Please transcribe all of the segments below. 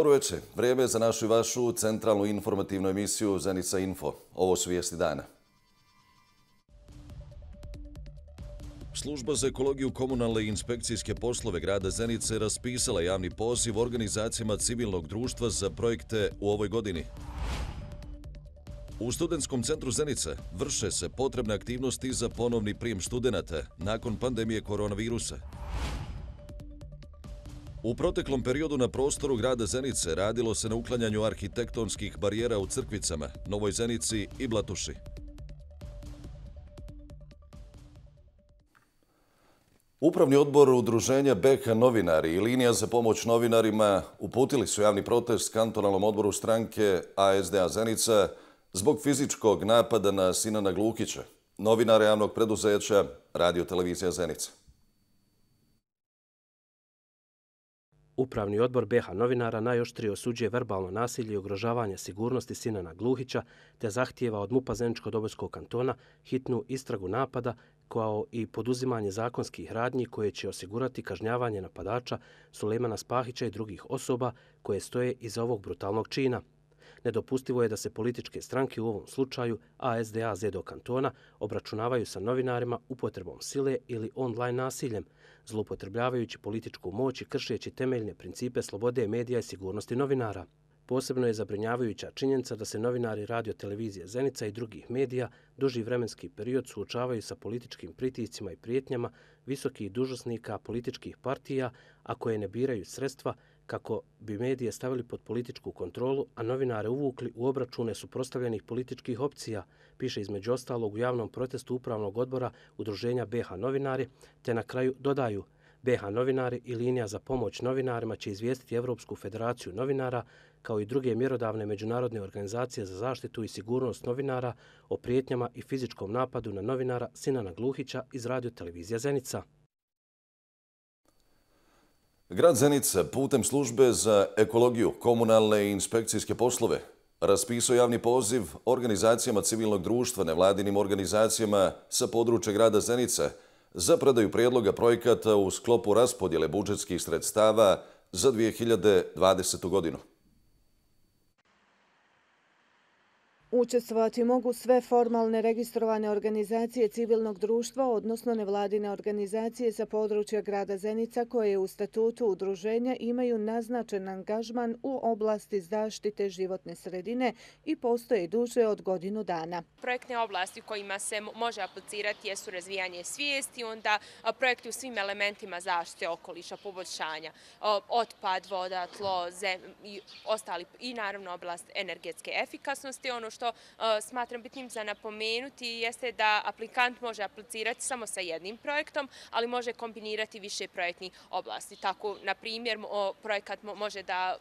Dobro večer. Vrijeme je za našu i vašu centralnu informativnu emisiju Zenica Info. Ovo su vijesti dana. Služba za ekologiju komunalne i inspekcijske poslove grada Zenice raspisala javni poziv organizacijama civilnog društva za projekte u ovoj godini. U studenskom centru Zenice vrše se potrebne aktivnosti za ponovni prijem studenta nakon pandemije koronavirusa. U proteklom periodu na prostoru grada Zenice radilo se na uklanjanju arhitektonskih barijera u crkvicama, Novoj Zenici i Blatuši. Upravni odbor udruženja BH novinari i linija za pomoć novinarima uputili su javni protest kantonalnom odboru stranke ASDA Zenica zbog fizičkog napada na Sinana Glukića, novinara javnog preduzeća Radio Televizija Zenica. Upravni odbor BH novinara najoštri osuđuje verbalno nasilje i ogrožavanje sigurnosti Sinana Gluhića te zahtijeva od MUPA Zeničko-Dobojskog kantona hitnu istragu napada kao i poduzimanje zakonskih radnji koje će osigurati kažnjavanje napadača Sulemana Spahića i drugih osoba koje stoje iza ovog brutalnog čina nedopustivo je da se političke stranke u ovom slučaju ASDA Zedo kantona obračunavaju sa novinarima upotrebom sile ili online nasiljem, zlopotrebljavajući političku moć i kršeći temeljne principe slobode medija i sigurnosti novinara. Posebno je zabrinjavajuća činjenica da se novinari radio televizije Zenica i drugih medija duži vremenski period suočavaju sa političkim pritiscima i prijetnjama visokih dužnosnika političkih partija, a koje ne biraju sredstva, kako bi medije stavili pod političku kontrolu, a novinare uvukli u obračune suprostavljenih političkih opcija, piše između ostalog u javnom protestu Upravnog odbora Udruženja BH Novinari, te na kraju dodaju BH Novinari i linija za pomoć novinarima će izvijestiti Evropsku federaciju novinara, kao i druge mjerodavne međunarodne organizacije za zaštitu i sigurnost novinara o prijetnjama i fizičkom napadu na novinara Sinana Gluhića iz radio televizija Zenica. Grad Zenica putem službe za ekologiju, komunalne i inspekcijske poslove raspisao javni poziv organizacijama civilnog društva, nevladinim organizacijama sa područja grada Zenica za predaju prijedloga projekata u sklopu raspodjele budžetskih sredstava za 2020. godinu. Učestvovati mogu sve formalne registrovane organizacije civilnog društva, odnosno nevladine organizacije sa područja grada Zenica koje u statutu udruženja imaju naznačen angažman u oblasti zaštite životne sredine i postoje duže od godinu dana. Projektne oblasti kojima se može aplicirati jesu razvijanje svijesti, onda projekti u svim elementima zaštite okoliša, poboljšanja, otpad, voda, tlo, zem i ostali, i naravno oblast energetske efikasnosti, ono što što e, smatram bitnim za napomenuti jeste da aplikant može aplicirati samo sa jednim projektom, ali može kombinirati više projektnih oblasti. Tako, na primjer, projekat može da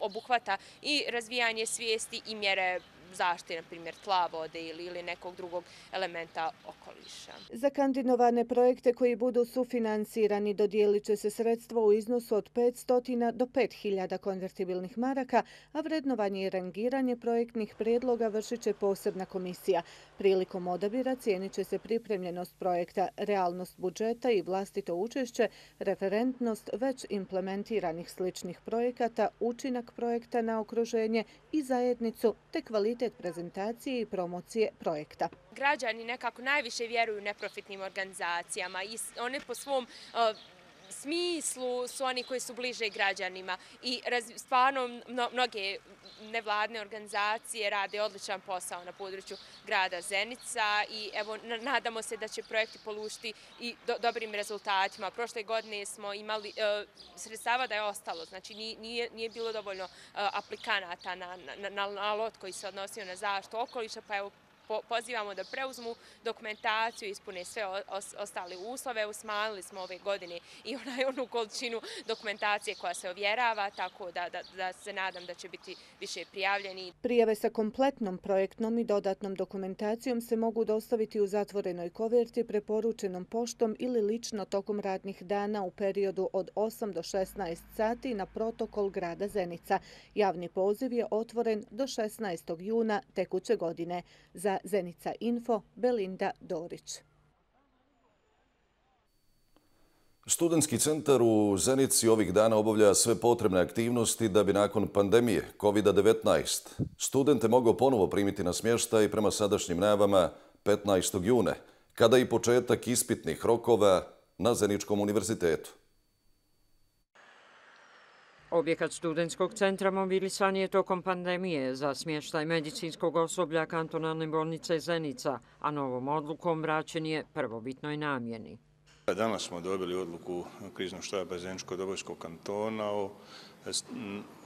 obuhvata i razvijanje svijesti i mjere zaštite, na primjer, tla vode ili, nekog drugog elementa okoliša. Za kandidovane projekte koji budu sufinansirani dodijelit će se sredstvo u iznosu od 500 do 5000 konvertibilnih maraka, a vrednovanje i rangiranje projektnih predloga vršit će posebna komisija. Prilikom odabira cijenit će se pripremljenost projekta, realnost budžeta i vlastito učešće, referentnost već implementiranih sličnih projekata, učinak projekta na okruženje i zajednicu te kvalitetu kvalitet prezentacije i promocije projekta. Građani nekako najviše vjeruju neprofitnim organizacijama i one po svom smislu su oni koji su bliže građanima i stvarno mnoge nevladne organizacije rade odličan posao na području grada Zenica i evo nadamo se da će projekti polušiti i dobrim rezultatima. Prošle godine smo imali e, sredstava da je ostalo, znači nije bilo dovoljno e, aplikanata na lot koji se odnosio na zaštu okoliša, pa evo pozivamo da preuzmu dokumentaciju, ispune sve ostale uslove. Usmanili smo ove godine i onaj onu količinu dokumentacije koja se ovjerava, tako da se nadam da će biti više prijavljeni. Prijave sa kompletnom projektnom i dodatnom dokumentacijom se mogu dostaviti u zatvorenoj koverci preporučenom poštom ili lično tokom radnih dana u periodu od 8 do 16 sati na protokol grada Zenica. Javni poziv je otvoren do 16. juna tekuće godine. Za Zenica Info, Belinda Dorić. Studenski centar u Zenici ovih dana obavlja sve potrebne aktivnosti da bi nakon pandemije COVID-19 studente mogao ponovo primiti na smješta i prema sadašnjim najavama 15. june, kada i početak ispitnih rokova na Zeničkom univerzitetu. Objekat studentskog centra mobilisan je tokom pandemije za smještaj medicinskog osoblja kantonalne bolnice Zenica, a novom odlukom vraćen je prvobitnoj namjeni. Danas smo dobili odluku kriznog štaba Zeničko-Dobojskog kantona,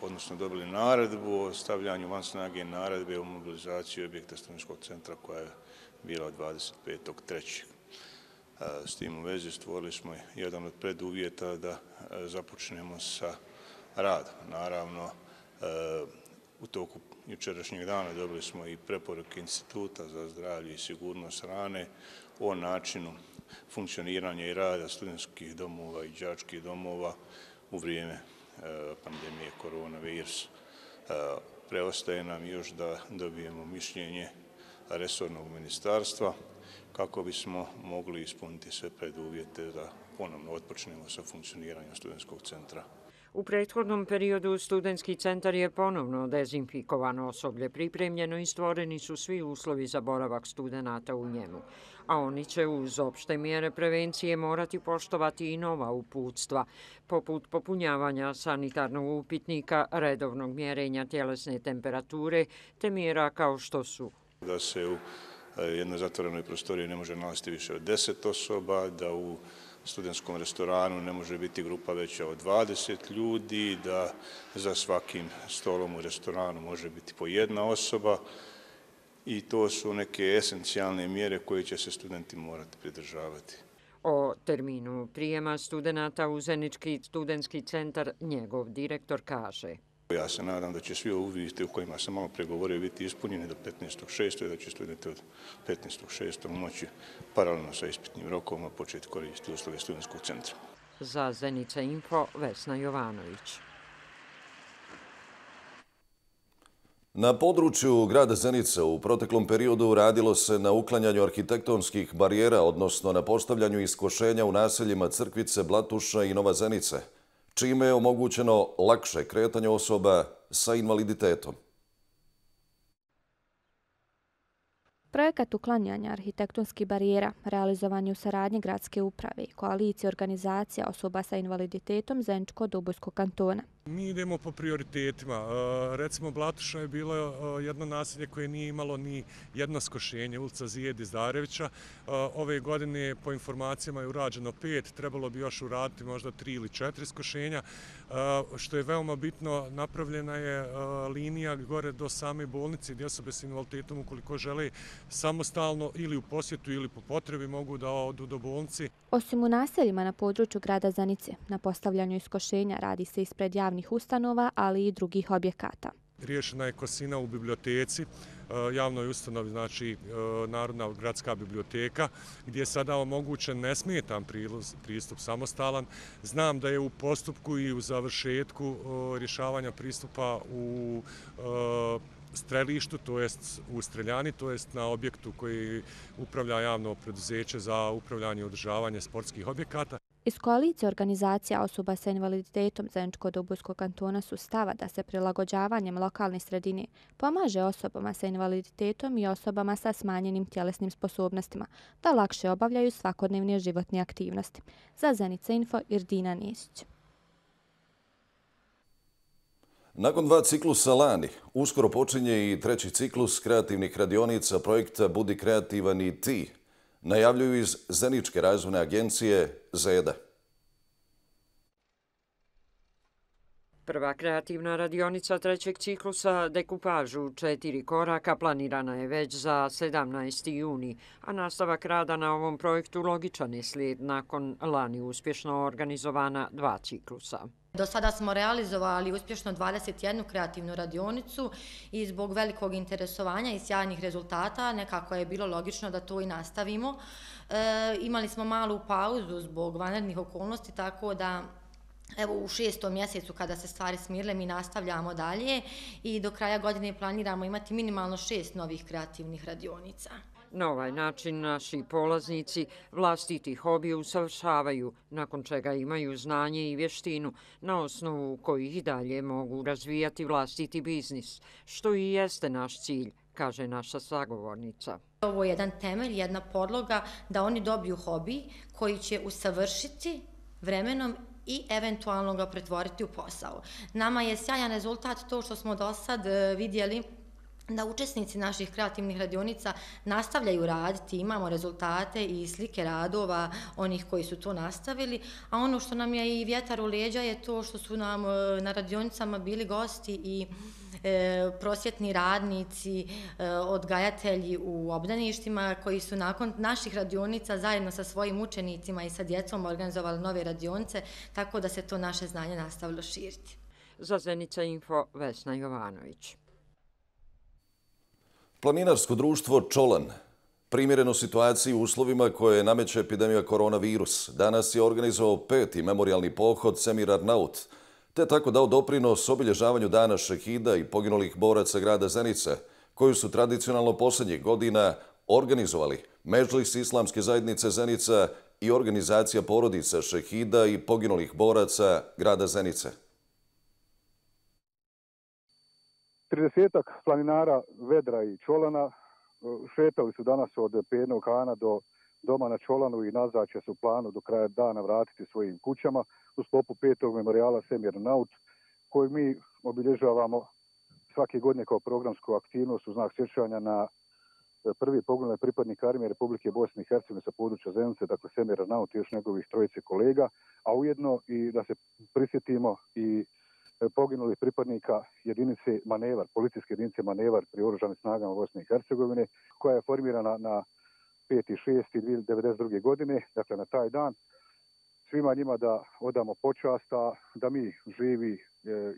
odnosno dobili naredbu o stavljanju van snage naredbe o mobilizaciji objekta studentskog centra koja je bila 25.3. S tim u vezi stvorili smo jedan od preduvjeta da započnemo sa rada. Naravno, e, u toku jučerašnjeg dana dobili smo i preporuk Instituta za zdravlje i sigurnost rane o načinu funkcioniranja i rada studijenskih domova i džačkih domova u vrijeme e, pandemije koronavirusa. E, preostaje nam još da dobijemo mišljenje resornog ministarstva kako bismo mogli ispuniti sve preduvjete da ponovno otpočnemo sa funkcioniranjem studijenskog centra. U prethodnom periodu studenski centar je ponovno dezinfikovano osoblje pripremljeno i stvoreni su svi uslovi za boravak studenta u njemu. A oni će uz opšte mjere prevencije morati poštovati i nova uputstva, poput popunjavanja sanitarnog upitnika, redovnog mjerenja tjelesne temperature, te mjera kao što su. Da se u e, jednoj zatvorenoj prostoriji ne može nalaziti više od deset osoba, da u prostoriji studenskom restoranu ne može biti grupa veća od 20 ljudi, da za svakim stolom u restoranu može biti po jedna osoba i to su neke esencijalne mjere koje će se studenti morati pridržavati. O terminu prijema studenta u Zenički studenski centar njegov direktor kaže. Ja se nadam da će svi uvidite u kojima sam malo pregovorio biti ispunjeni do 15.6. i da će studenti od 15.6. moći paralelno sa ispitnim rokom početi koristiti uslove studentskog centra. Za Zenica Info, Vesna Jovanović. Na području grada Zenica u proteklom periodu radilo se na uklanjanju arhitektonskih barijera, odnosno na postavljanju iskošenja u naseljima Crkvice, Blatuša i Nova Zenice. Zenica čime je omogućeno lakše kretanje osoba sa invaliditetom. Projekat uklanjanja arhitektonskih barijera realizovan je u saradnji Gradske uprave i koalicije organizacija osoba sa invaliditetom Zenčko-Dubojskog kantona. Mi idemo po prioritetima. E, recimo, Blatuša je bilo e, jedno naselje koje nije imalo ni jedno skošenje, ulica Zijed iz e, Ove godine, po informacijama, je urađeno pet, trebalo bi još uraditi možda tri ili četiri skošenja. Što je veoma bitno, napravljena je linija gore do same bolnice gdje osobe s invaliditetom, ukoliko žele samostalno ili u posjetu ili po potrebi, mogu da odu do bolnice. Osim u naseljima na području grada Zanice, na postavljanju iskošenja radi se ispred javnosti javnih ustanova, ali i drugih objekata. Riješena je kosina u biblioteci, e, javnoj ustanovi, znači e, Narodna gradska biblioteka, gdje je sada omogućen nesmijetan pristup samostalan. Znam da je u postupku i u završetku e, rješavanja pristupa u strelištu, to jest u streljani, to jest na objektu koji upravlja javno preduzeće za upravljanje i održavanje sportskih objekata. Iz koalicije organizacija osoba sa invaliditetom Zajedničko-Dubojskog kantona su stava da se prilagođavanjem lokalne sredine pomaže osobama sa invaliditetom i osobama sa smanjenim tjelesnim sposobnostima da lakše obavljaju svakodnevne životne aktivnosti. Za Zenica Info, Irdina Nisić. Nakon dva ciklusa lani, uskoro počinje i treći ciklus kreativnih radionica projekta Budi kreativan i ti, najavljuju iz Zeničke razvojne agencije Zeda. Prva kreativna radionica trećeg ciklusa dekupažu četiri koraka planirana je već za 17. juni, a nastavak rada na ovom projektu logičan je slijed nakon lani uspješno organizovana dva ciklusa. Do sada smo realizovali uspješno 21 kreativnu radionicu i zbog velikog interesovanja i sjajnih rezultata nekako je bilo logično da to i nastavimo. E, imali smo malu pauzu zbog vanrednih okolnosti, tako da Evo u šestom mjesecu kada se stvari smirle mi nastavljamo dalje i do kraja godine planiramo imati minimalno šest novih kreativnih radionica. Na ovaj način naši polaznici vlastiti hobi usavršavaju, nakon čega imaju znanje i vještinu na osnovu kojih dalje mogu razvijati vlastiti biznis, što i jeste naš cilj, kaže naša sagovornica. Ovo je jedan temelj, jedna podloga da oni dobiju hobi koji će usavršiti vremenom i eventualno ga pretvoriti u posao. Nama je sjajan rezultat to što smo do sad e, vidjeli da učesnici naših kreativnih radionica nastavljaju raditi, imamo rezultate i slike radova onih koji su to nastavili, a ono što nam je i vjetar u leđa je to što su nam e, na radionicama bili gosti i e, prosjetni radnici, e, odgajatelji u obdaništima koji su nakon naših radionica zajedno sa svojim učenicima i sa djecom organizovali nove radionice, tako da se to naše znanje nastavilo širiti. Za Info, Vesna Jovanović. Planinarsko društvo Čolan. Primjereno situaciji u uslovima koje nameće epidemija koronavirus. Danas je organizovao peti memorialni pohod Semir Arnaut, te tako dao doprinos obilježavanju dana šehida i poginulih boraca grada Zenice, koju su tradicionalno posljednjih godina organizovali Međlis Islamske zajednice Zenica i Organizacija porodica šehida i poginulih boraca grada Zenice. 30-ak planinara Vedra i Čolana e, šetali su danas od Pjednog Hana do doma na Čolanu i nazad će su planu do kraja dana vratiti svojim kućama u slopu petog memorijala Semir Naut koji mi obilježavamo svake godine kao programsku aktivnost u znak sjećanja na e, prvi pogled na pripadnik armije Republike Bosne i Hercegovine sa područja Zemljice, dakle Semir Naut i još njegovih trojice kolega, a ujedno i da se prisjetimo i E, poginulih pripadnika jedinice Manevar, policijske jedinice Manevar pri oružanim snagama Bosne i Hercegovine, koja je formirana na 5. i 6. 5.6.1992. godine, dakle na taj dan, svima njima da odamo počasta, da mi živi e,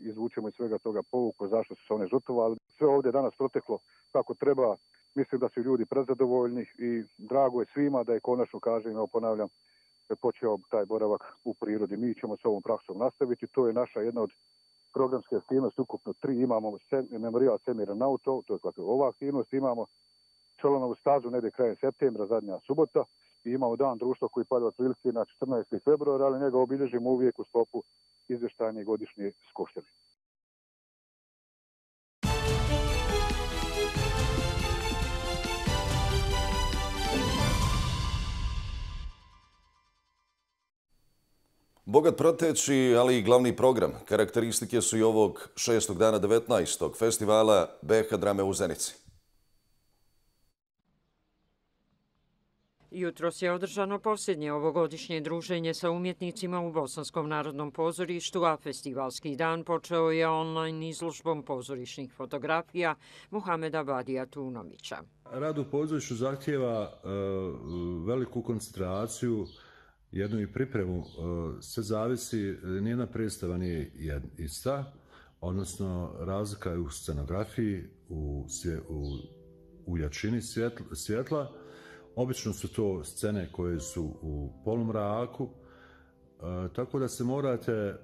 izvučemo iz svega toga povuku zašto su se one žrtovali. Sve ovdje danas proteklo kako treba, mislim da su ljudi prezadovoljni i drago je svima da je konačno, kažem, evo ponavljam, počeo taj boravak u prirodi. Mi ćemo s ovom praksom nastaviti, to je naša jedna od programske aktivnosti, ukupno tri, imamo sem, memorial Semira na to je kako ova aktivnost, imamo čelonovu stazu negdje krajem septembra, zadnja subota, i imamo dan društva koji pada otprilike na 14. februara, ali njega obilježimo uvijek u stopu izvještajne godišnje skoštelice. Bogat prateći, ali i glavni program, karakteristike su i ovog 6. dana 19. festivala BH Drame u Zenici. Jutro se je održano posljednje ovogodišnje druženje sa umjetnicima u Bosanskom narodnom pozorištu, a festivalski dan počeo je online izložbom pozorišnih fotografija Muhameda Badija Tunomića. Rad u pozorištu zahtjeva e, veliku koncentraciju, jednu i pripremu, e, sve zavisi, e, nijedna predstava nije ista, odnosno razlika je u scenografiji, u, svje, u, u jačini svjetla, svjetla. Obično su to scene koje su u polumraku, E, tako da se morate e,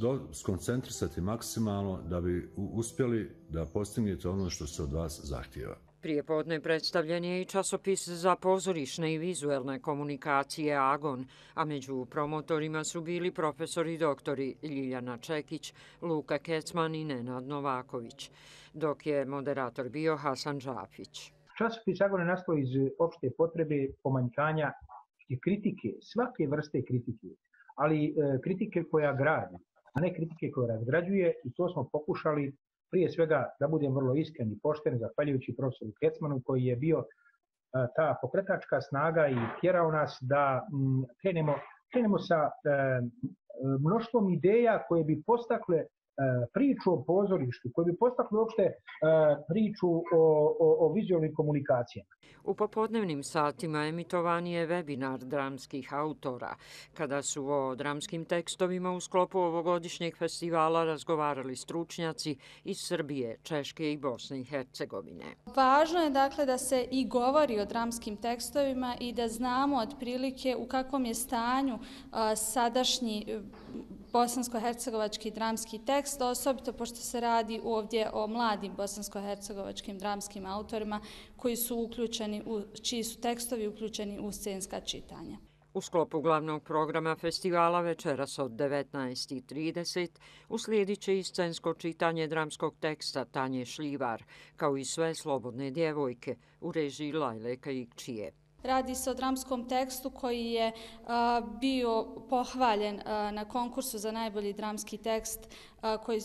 do, skoncentrisati maksimalno da bi uspjeli da postignete ono što se od vas zahtijeva. Prije podne predstavljen je i časopis za pozorišne i vizuelne komunikacije Agon, a među promotorima su bili profesor i doktori Ljiljana Čekić, Luka Kecman i Nenad Novaković, dok je moderator bio Hasan Žafić. Časopis Agon je nastao iz opšte potrebe pomanjkanja i kritike, svake vrste kritike, ali e, kritike koja gradi, a ne kritike koja razgrađuje i to smo pokušali prije svega da budem vrlo iskren i pošten zahvaljujući profesoru Kecmanu koji je bio ta pokretačka snaga i tjerao nas da mm, krenemo, krenemo sa e, mnoštvom ideja koje bi postakle E, priču o pozorištu koji bi postaklo uopšte e, priču o, o, o vizualnim komunikacijama. U popodnevnim satima emitovan je webinar dramskih autora. Kada su o dramskim tekstovima u sklopu ovogodišnjeg festivala razgovarali stručnjaci iz Srbije, Češke i Bosne i Hercegovine. Važno je dakle da se i govori o dramskim tekstovima i da znamo otprilike u kakvom je stanju sadašnji bosansko-hercegovački dramski tekst, osobito pošto se radi ovdje o mladim bosansko-hercegovačkim dramskim autorima koji su uključeni, u, čiji su tekstovi uključeni u scenska čitanja. U sklopu glavnog programa festivala večeras od 19.30 uslijedit će i scensko čitanje dramskog teksta Tanje Šljivar, kao i sve slobodne djevojke u režiji Lajleka Ikčije. Radi se o dramskom tekstu koji je bio pohvaljen na konkursu za najbolji dramski tekst. koji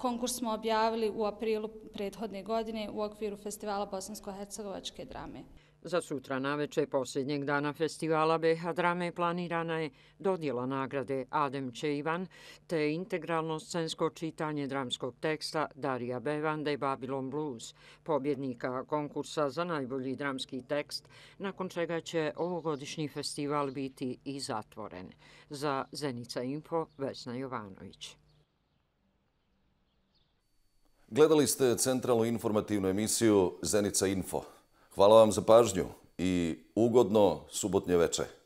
Konkurs smo objavili u aprilu prethodne godine u okviru Festivala Bosansko-Hercegovačke drame. Za sutra na večer posljednjeg dana festivala BH Drame planirana je dodjela nagrade Adem Čeivan te integralno scensko čitanje dramskog teksta Darija Bevan Bevande Babylon Blues, pobjednika konkursa za najbolji dramski tekst, nakon čega će ovogodišnji festival biti i zatvoren. Za Zenica Info, Vesna Jovanović. Gledali ste centralnu informativnu emisiju Zenica Info. Hvala vam za pažnju i ugodno subotnje večer.